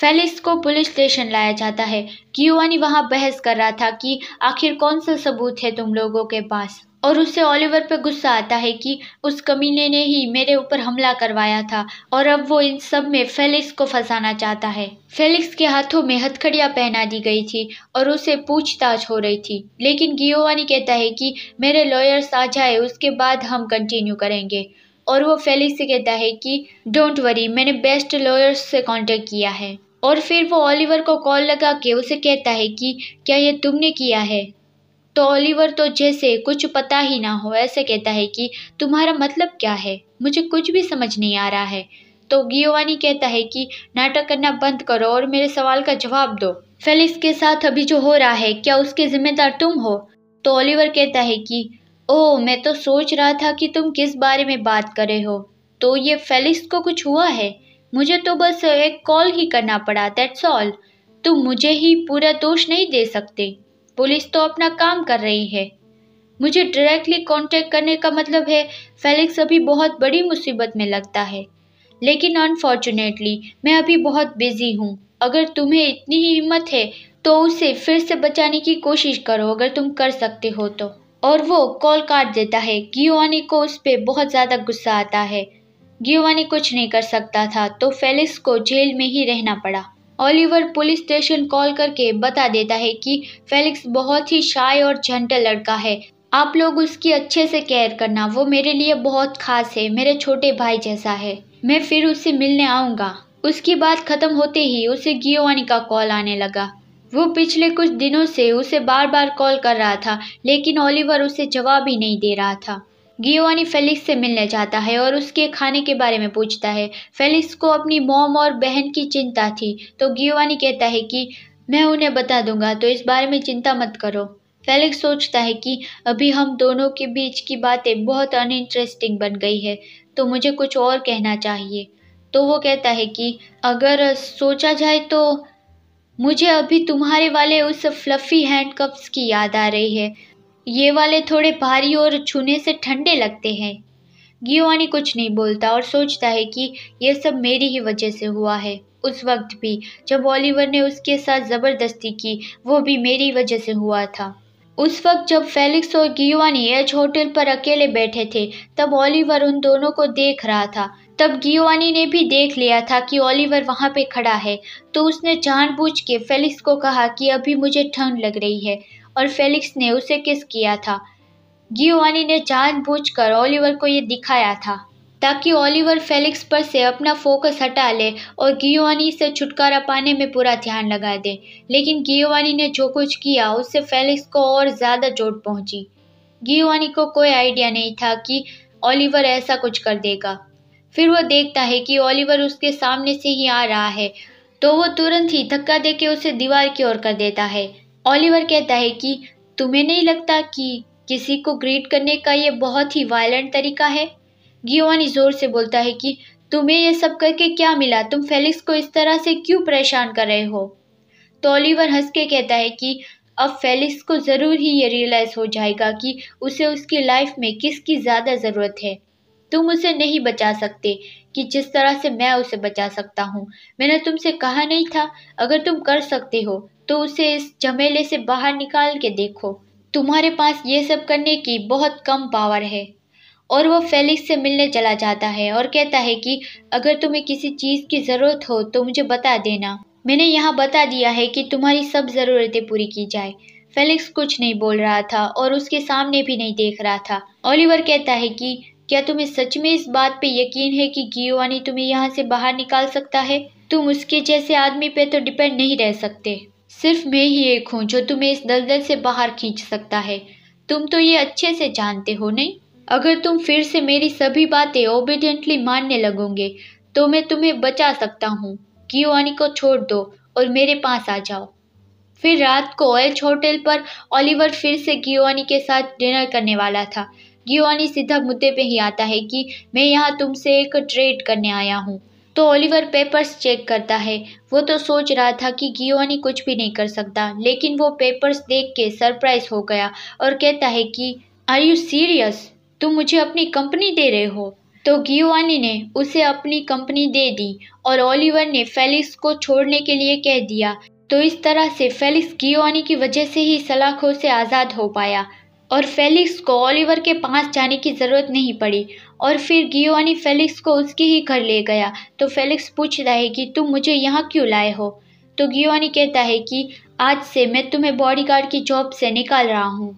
Felix को police station लाया जाता है कियोवानी वहां बहस कर रहा था कि आखिर कौन सा सबूत है तुम लोगों के पास और उससे ओलिवर पर गुस्सा आता है कि उस कमीने ने ही मेरे ऊपर हमला करवाया था और अब वो इन सब में फेलिक्स को फंसाना चाहता है फेलिक्स के हाथों में हथकड़ियाँ पहना दी गई थी और उसे पूछताछ हो रही थी लेकिन गियोवानी कहता है कि मेरे लॉयर्स आ जाए उसके बाद हम कंटिन्यू करेंगे और वो फेलिक्स से कहता है कि डोंट वरी मैंने बेस्ट लॉयर्स से कांटेक्ट किया है और फिर वो ओलिवर को कॉल लगा के उसे कहता है कि क्या ये तुमने किया है तो ओलिवर तो जैसे कुछ पता ही ना हो ऐसे कहता है कि तुम्हारा मतलब क्या है मुझे कुछ भी समझ नहीं आ रहा है तो गियोवानी कहता है कि नाटक करना बंद करो और मेरे सवाल का जवाब दो फेलिक्स के साथ अभी जो हो रहा है क्या उसके जिम्मेदार तुम हो तो ओलिवर कहता है कि ओह मैं तो सोच रहा था कि तुम किस बारे में बात कर रहे हो तो ये फेलिक्स को कुछ हुआ है मुझे तो बस एक कॉल ही करना पड़ा दैट्स ऑल तुम मुझे ही पूरा दोष नहीं दे सकते पुलिस तो अपना काम कर रही है मुझे डायरेक्टली कांटेक्ट करने का मतलब है फेलिक्स अभी बहुत बड़ी मुसीबत में लगता है लेकिन अनफॉर्चुनेटली मैं अभी बहुत बिजी हूँ अगर तुम्हें इतनी ही हिम्मत है तो उसे फिर से बचाने की कोशिश करो अगर तुम कर सकते हो तो और वो कॉल काट देता है गियोनी को उस पर बहुत ज़्यादा गुस्सा आता है गियोवानी कुछ नहीं कर सकता था तो फेलिक्स को जेल में ही रहना पड़ा ओलिवर पुलिस स्टेशन कॉल करके बता देता है कि फेलिक्स बहुत ही शाय और जेंटल लड़का है आप लोग उसकी अच्छे से केयर करना वो मेरे लिए बहुत खास है मेरे छोटे भाई जैसा है मैं फिर उससे मिलने आऊँगा उसकी बात खत्म होते ही उसे गियोवानी का कॉल आने लगा वो पिछले कुछ दिनों से उसे बार बार कॉल कर रहा था लेकिन ओलिवर उसे जवाब ही नहीं दे रहा था गियोवानी फेलिक्स से मिलने जाता है और उसके खाने के बारे में पूछता है फेलिक्स को अपनी मोम और बहन की चिंता थी तो गियोनी कहता है कि मैं उन्हें बता दूंगा तो इस बारे में चिंता मत करो फेलिक्स सोचता है कि अभी हम दोनों के बीच की बातें बहुत अनइंटरेस्टिंग बन गई है तो मुझे कुछ और कहना चाहिए तो वो कहता है कि अगर सोचा जाए तो मुझे अभी तुम्हारे वाले उस फ्लफ़ी हैंडकप्स की याद आ रही है ये वाले थोड़े भारी और छूने से ठंडे लगते हैं गियोनी कुछ नहीं बोलता और सोचता है कि यह सब मेरी ही वजह से हुआ है उस वक्त भी जब ओलिवर ने उसके साथ ज़बरदस्ती की वो भी मेरी वजह से हुआ था उस वक्त जब फेलिक्स और गियोवानी एज होटल पर अकेले बैठे थे तब ओलिवर उन दोनों को देख रहा था तब गियोवानी ने भी देख लिया था कि ओलिवर वहाँ पे खड़ा है तो उसने जानबूझ के फेलिक्स को कहा कि अभी मुझे ठंड लग रही है और फेलिक्स ने उसे किस किया था गियोवानी ने जानबूझकर ओलिवर को यह दिखाया था ताकि ओलिवर फेलिक्स पर से अपना फोकस हटा ले और गियोवानी से छुटकारा पाने में पूरा ध्यान लगा दे लेकिन गियोवानी ने जो कुछ किया उससे फेलिक्स को और ज़्यादा चोट पहुंची गियोवानी को कोई आइडिया नहीं था कि ओलिवर ऐसा कुछ कर देगा फिर वो देखता है कि ओलिवर उसके सामने से ही आ रहा है तो वो तुरंत ही धक्का देके उसे दीवार की ओर कर देता है ओलिवर कहता है कि तुम्हें नहीं लगता कि किसी को ग्रीट करने का ये बहुत ही वायलेंट तरीका है गियोनी जोर से बोलता है कि तुम्हें यह सब करके क्या मिला तुम फेलिक्स को इस तरह से क्यों परेशान कर रहे हो तो ओलिवर हंस के कहता है कि अब फेलिक्स को ज़रूर ही ये रियलाइज़ हो जाएगा कि उसे उसकी लाइफ में किसकी ज़्यादा ज़रूरत है तुम उसे नहीं बचा सकते कि जिस तरह से मैं उसे बचा सकता हूँ मैंने तुमसे कहा नहीं था अगर तुम कर सकते हो तो उसे इस झमेले से बाहर निकाल के देखो तुम्हारे पास ये सब करने की बहुत कम पावर है और वो फेलिक्स से मिलने चला जाता है और कहता है कि अगर तुम्हें किसी चीज़ की ज़रूरत हो तो मुझे बता देना मैंने यहाँ बता दिया है कि तुम्हारी सब ज़रूरतें पूरी की जाए फेलिक्स कुछ नहीं बोल रहा था और उसके सामने भी नहीं देख रहा था ओलिवर कहता है कि क्या तुम्हें सच में इस बात पे यकीन है कि गियोवानी तुम्हें यहाँ से बाहर निकाल सकता है तुम उसके जैसे आदमी पे तो डिपेंड नहीं रह सकते सिर्फ मैं ही एक हूँ जो तुम्हें इस दलदल से बाहर खींच सकता है तुम तो ये अच्छे से जानते हो नहीं अगर तुम फिर से मेरी सभी बातें ओबीडियंटली मानने लगोगे तो मैं तुम्हें बचा सकता हूँ गियोवानी को छोड़ दो और मेरे पास आ जाओ फिर रात को ओल्च होटल पर ओलिवर फिर से गियोवानी के साथ डिनर करने वाला था गिवानी सीधा मुद्दे पे ही आता है कि मैं यहाँ तुमसे एक ट्रेड करने आया हूँ तो ओलिवर पेपर्स चेक करता है वो तो सोच रहा था कि गिवानी कुछ भी नहीं कर सकता लेकिन वो पेपर्स देख के सरप्राइज हो गया और कहता है कि आर यू सीरियस तुम मुझे अपनी कंपनी दे रहे हो तो गिवानी ने उसे अपनी कंपनी दे दी और ओलिवर ने फेलिक्स को छोड़ने के लिए कह दिया तो इस तरह से फेलिक्स गिवानी की वजह से ही सलाखों से आज़ाद हो पाया और फेलिक्स को ओलिवर के पास जाने की ज़रूरत नहीं पड़ी और फिर गियोनी फेलिक्स को उसके ही घर ले गया तो फेलिक्स पूछता है कि तुम मुझे यहाँ क्यों लाए हो तो गियोनी कहता है कि आज से मैं तुम्हें बॉडीगार्ड की जॉब से निकाल रहा हूँ